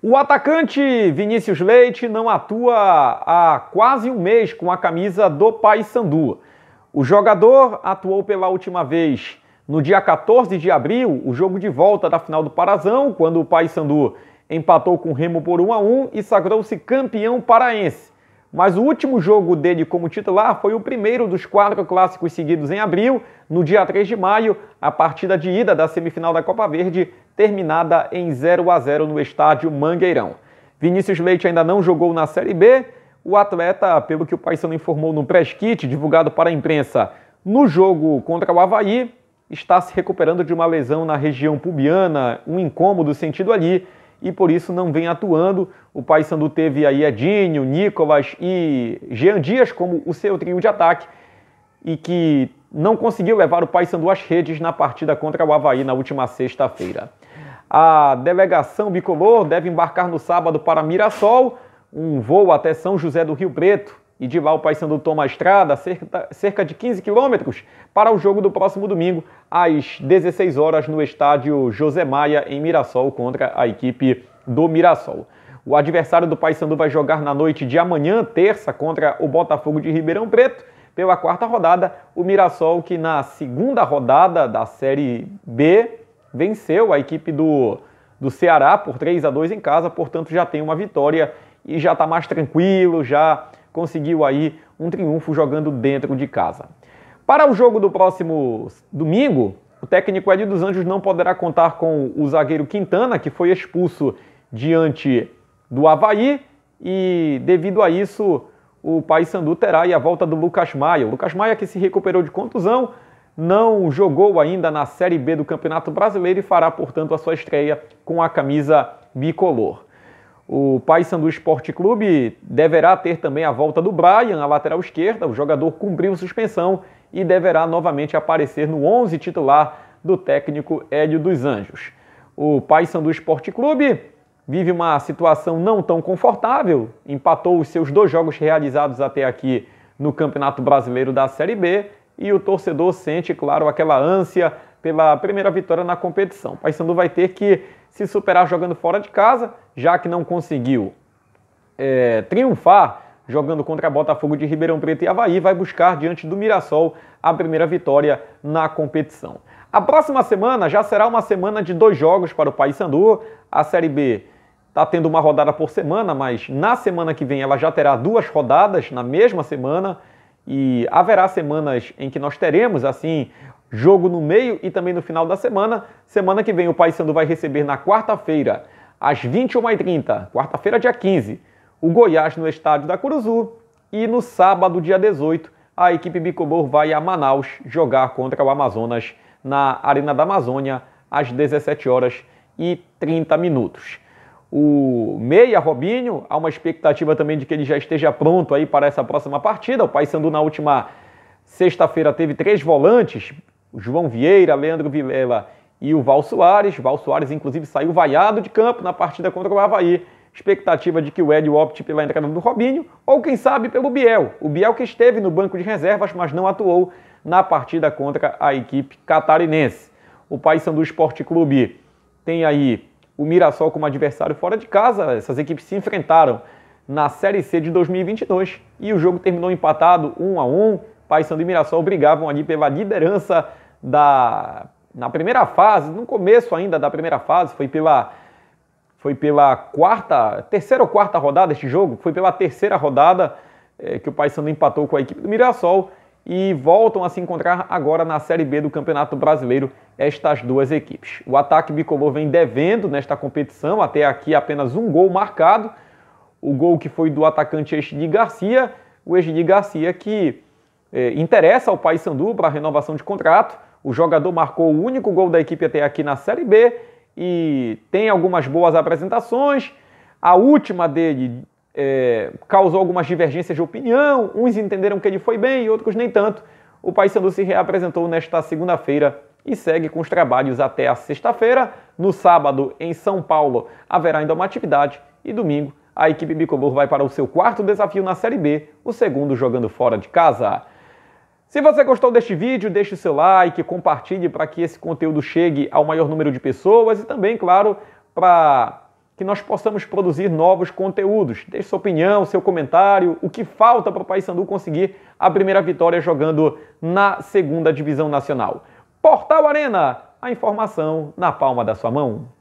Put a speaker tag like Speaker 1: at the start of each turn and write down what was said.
Speaker 1: O atacante Vinícius Leite não atua há quase um mês com a camisa do Paysandu. O jogador atuou pela última vez no dia 14 de abril, o jogo de volta da final do Parazão, quando o Paysandu empatou com o Remo por 1 a 1 e sagrou-se campeão paraense. Mas o último jogo dele como titular foi o primeiro dos quatro clássicos seguidos em abril, no dia 3 de maio, a partida de ida da semifinal da Copa Verde terminada em 0 a 0 no estádio Mangueirão. Vinícius Leite ainda não jogou na Série B. O atleta, pelo que o Paysandu informou no press kit divulgado para a imprensa no jogo contra o Havaí, está se recuperando de uma lesão na região pubiana, um incômodo sentido ali, e por isso não vem atuando. O Paysandu teve aí Edinho, Nicolas e Jean Dias como o seu trio de ataque e que não conseguiu levar o Paysandu às redes na partida contra o Havaí na última sexta-feira. A delegação bicolor deve embarcar no sábado para Mirassol, um voo até São José do Rio Preto, e de lá o Paysandu toma a estrada, cerca, cerca de 15 quilômetros, para o jogo do próximo domingo, às 16 horas, no estádio José Maia, em Mirassol, contra a equipe do Mirassol. O adversário do Paysandu vai jogar na noite de amanhã, terça, contra o Botafogo de Ribeirão Preto. Pela quarta rodada, o Mirassol, que na segunda rodada da Série B venceu a equipe do, do Ceará por 3 a 2 em casa, portanto já tem uma vitória e já está mais tranquilo, já conseguiu aí um triunfo jogando dentro de casa. Para o jogo do próximo domingo, o técnico Ed dos Anjos não poderá contar com o zagueiro Quintana, que foi expulso diante do Havaí, e devido a isso, o Paysandu terá a volta do Lucas Maia. O Lucas Maia que se recuperou de contusão, não jogou ainda na Série B do Campeonato Brasileiro e fará, portanto, a sua estreia com a camisa bicolor. O Paysandu Esporte Clube deverá ter também a volta do Brian, a lateral esquerda. O jogador cumpriu suspensão e deverá novamente aparecer no 11 titular do técnico Hélio dos Anjos. O Paysandu Esporte Clube vive uma situação não tão confortável, empatou os seus dois jogos realizados até aqui no Campeonato Brasileiro da Série B e o torcedor sente, claro, aquela ânsia pela primeira vitória na competição. O Paysandu vai ter que se superar jogando fora de casa, já que não conseguiu é, triunfar jogando contra Botafogo de Ribeirão Preto e Havaí, vai buscar diante do Mirassol a primeira vitória na competição. A próxima semana já será uma semana de dois jogos para o Paysandu. A Série B está tendo uma rodada por semana, mas na semana que vem ela já terá duas rodadas na mesma semana e haverá semanas em que nós teremos assim jogo no meio e também no final da semana. Semana que vem o Paysandu vai receber na quarta-feira às 21h30, quarta-feira dia 15, o Goiás no estádio da Curuzu e no sábado dia 18 a equipe bicolor vai a Manaus jogar contra o Amazonas na Arena da Amazônia às 17 horas e 30 minutos. O Meia Robinho, há uma expectativa também de que ele já esteja pronto aí para essa próxima partida. O Paysandu na última sexta-feira teve três volantes, João Vieira, Leandro Vilela e o Val Soares. Val Soares, inclusive, saiu vaiado de campo na partida contra o Havaí. Expectativa de que o Hélio opte pela entrada do Robinho ou, quem sabe, pelo Biel. O Biel que esteve no banco de reservas, mas não atuou na partida contra a equipe catarinense. O Paysandu Esporte Clube tem aí o Mirassol como adversário fora de casa. Essas equipes se enfrentaram na Série C de 2022 e o jogo terminou empatado 1 a 1. Paysandu e Mirassol brigavam ali pela liderança da na primeira fase, no começo ainda da primeira fase, foi pela foi pela quarta, terceira ou quarta rodada este jogo, foi pela terceira rodada é, que o Paysandu empatou com a equipe do Mirassol e voltam a se encontrar agora na Série B do Campeonato Brasileiro, estas duas equipes. O ataque bicolor vem devendo nesta competição, até aqui apenas um gol marcado, o gol que foi do atacante Egidi Garcia, o Egidi Garcia que é, interessa ao Paysandu para renovação de contrato, o jogador marcou o único gol da equipe até aqui na Série B e tem algumas boas apresentações, a última dele é, causou algumas divergências de opinião, uns entenderam que ele foi bem e outros nem tanto. O Paysandu se reapresentou nesta segunda-feira e segue com os trabalhos até a sexta-feira. No sábado, em São Paulo, haverá ainda uma atividade e domingo a equipe Bicolor vai para o seu quarto desafio na Série B, o segundo jogando fora de casa. Se você gostou deste vídeo, deixe o seu like, compartilhe para que esse conteúdo chegue ao maior número de pessoas e também, claro, para que nós possamos produzir novos conteúdos. Deixe sua opinião, seu comentário, o que falta para o Paysandu conseguir a primeira vitória jogando na segunda divisão nacional. Portal Arena, a informação na palma da sua mão.